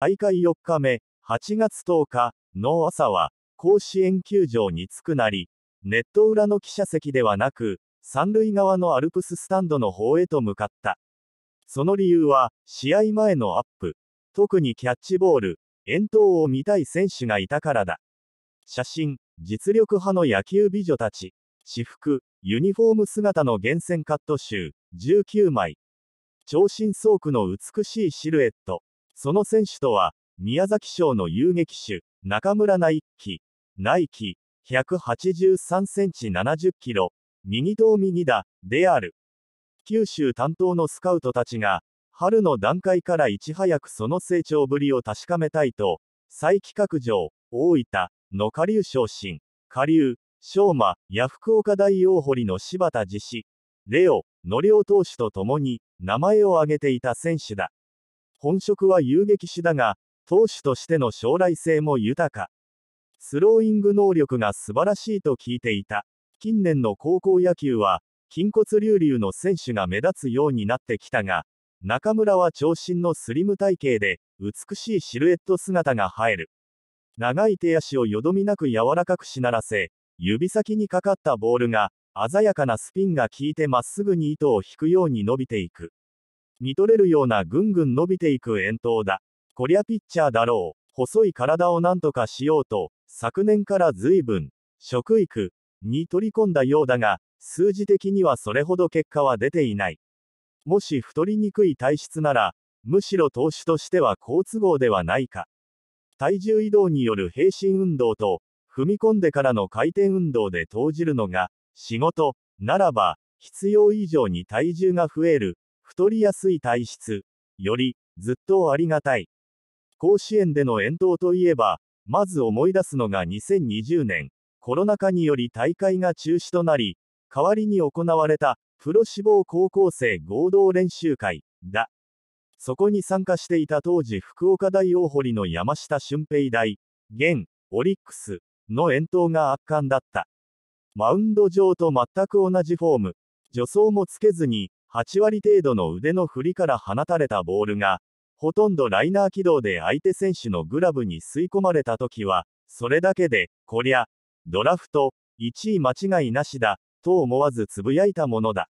大会4日目、8月10日の朝は、甲子園球場に着くなり、ネット裏の記者席ではなく、三塁側のアルプススタンドの方へと向かった。その理由は、試合前のアップ、特にキャッチボール、遠投を見たい選手がいたからだ。写真、実力派の野球美女たち、私服、ユニフォーム姿の厳選カット集、19枚。長身倉庫の美しいシルエット。その選手とは、宮崎省の遊撃手、中村内輝、内輝、183センチ70キロ、右と右だ、である。九州担当のスカウトたちが、春の段階からいち早くその成長ぶりを確かめたいと、再企画上、大分、の下流昇進、下流、昌磨、や福岡大大堀の柴田自施、レオ、の両投手と共に、名前を挙げていた選手だ。本職は遊撃士だが、投手としての将来性も豊か。スローイング能力が素晴らしいと聞いていた。近年の高校野球は、筋骨隆々の選手が目立つようになってきたが、中村は長身のスリム体型で、美しいシルエット姿が映える。長い手足をよどみなく柔らかくしならせ、指先にかかったボールが、鮮やかなスピンが効いてまっすぐに糸を引くように伸びていく。見とれるようなぐんぐん伸びていく遠投だ。こりゃピッチャーだろう。細い体をなんとかしようと、昨年から随分、食育に取り込んだようだが、数字的にはそれほど結果は出ていない。もし太りにくい体質なら、むしろ投手としては好都合ではないか。体重移動による平身運動と、踏み込んでからの回転運動で投じるのが、仕事、ならば、必要以上に体重が増える、太りやすい体質。より、ずっとありがたい。甲子園での遠投といえば、まず思い出すのが2020年、コロナ禍により大会が中止となり、代わりに行われた、プロ志望高校生合同練習会、だ。そこに参加していた当時福岡大大堀の山下俊平大、現、オリックス、の遠投が圧巻だった。マウンド上と全く同じフォーム、助走もつけずに、8割程度の腕の振りから放たれたボールが、ほとんどライナー軌道で相手選手のグラブに吸い込まれた時は、それだけで、こりゃ、ドラフト、1位間違いなしだ、と思わずつぶやいたものだ。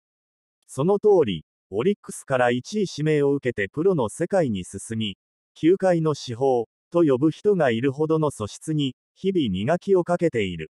その通り、オリックスから1位指名を受けてプロの世界に進み、球界の至宝、と呼ぶ人がいるほどの素質に、日々磨きをかけている。